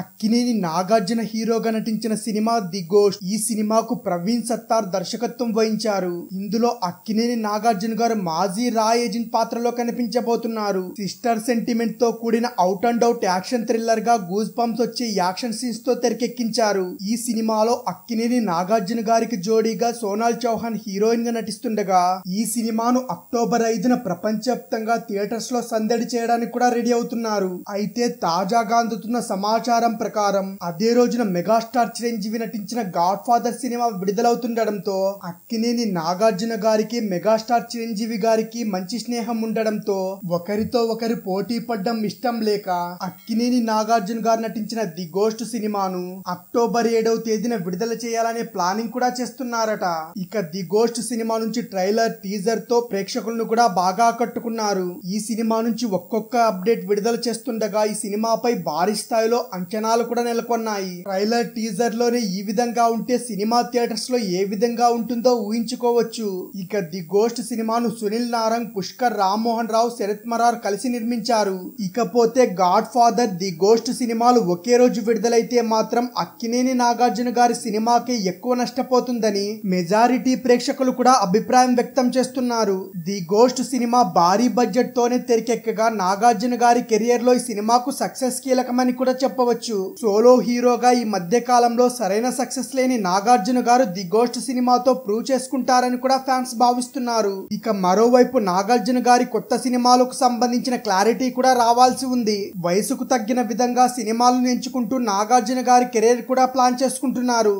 అక్కినేని నాగార్జున హీరోగా నటించిన cinema the ghost ఈ సినిమాకు ప్రవీణ్ సత్తార్ దర్శకత్వం వహించారు ఇందులో అక్కినేని నాగార్జున గారు మాజీ రాయ్ ఏజెంట్ పాత్రలో కనిపించబోతున్నారు సిస్టర్ సెంటిమెంట్ తో కూడిన out and out action thriller గా గూజ్ పంప్స్ వచ్చే యాక్షన్ సీన్స్ తో తెరకెక్కించారు ఈ సినిమాలో అక్కినేని నాగార్జున గారికి జోడీగా సోనాల్ చౌహాన్ హీరోయిన్ గా నటిస్తుండగా ఈ సినిమాను అక్టోబర్ ఐదున ప్రపంచవ్యాప్తంగా థియేటర్స్ లో సందడి చేయడానికి కూడా రెడీ అవుతున్నారు అయితే తాజాగా అందుతున్న సమాచారం సమాచారం ప్రకారం అదే రోజున మెగాస్టార్ చిరంజీవి నటించిన గాడ్ ఫాదర్ సినిమా విడుదలవుతుండటంతో అక్కినేని నాగార్జున గారికి మెగాస్టార్ చిరంజీవి గారికి మంచి స్నేహం ఉండడంతో ఒకరితో ఒకరు పోటీ పడ్డం ఇష్టం లేక అక్కినేని నాగార్జున గారు నటించిన ది గోస్ట్ సినిమాను అక్టోబర్ ఏడవ తేదీన విడుదల చేయాలనే ప్లానింగ్ కూడా చేస్తున్నారట ఇక ది గోస్ట్ సినిమా నుంచి ట్రైలర్ టీజర్ తో ప్రేక్షకులను కూడా బాగా ఆకట్టుకున్నారు ఈ సినిమా నుంచి ఒక్కొక్క అప్డేట్ విడుదల చేస్తుండగా ఈ సినిమాపై భారీ స్థాయిలో అంచనా అంచనాలు కూడా నెలకొన్నాయి ట్రైలర్ టీజర్ లోనే ఈ విధంగా ఉంటే సినిమా థియేటర్స్ లో ఏ విధంగా ఉంటుందో ఊహించుకోవచ్చు ఇక ది గోస్ట్ సినిమాను సునీల్ నారంగ్ పుష్కర్ రామ్మోహన్ రావు శరత్ మరార్ కలిసి నిర్మించారు ఇకపోతే గాడ్ ఫాదర్ ది గోస్ట్ సినిమాలు ఒకే రోజు విడుదలైతే మాత్రం అక్కినేని నాగార్జున గారి సినిమాకే ఎక్కువ నష్టపోతుందని మెజారిటీ ప్రేక్షకులు కూడా అభిప్రాయం వ్యక్తం చేస్తున్నారు ది గోస్ట్ సినిమా భారీ బడ్జెట్ తోనే తెరకెక్కగా నాగార్జున గారి కెరియర్ లో ఈ సినిమాకు సక్సెస్ కీలకమని కూడా చెప్పవచ్చు చెప్పుకోవచ్చు సోలో హీరోగా ఈ మధ్య కాలంలో సరైన సక్సెస్ లేని నాగార్జున గారు ది గోస్ట్ సినిమాతో ప్రూవ్ చేసుకుంటారని కూడా ఫ్యాన్స్ భావిస్తున్నారు ఇక మరోవైపు నాగార్జున గారి కొత్త సినిమాలకు సంబంధించిన క్లారిటీ కూడా రావాల్సి ఉంది వయసుకు తగ్గిన విధంగా సినిమాలను ఎంచుకుంటూ నాగార్జున గారి కెరీర్ కూడా ప్లాన్ చేసుకుంటున్నారు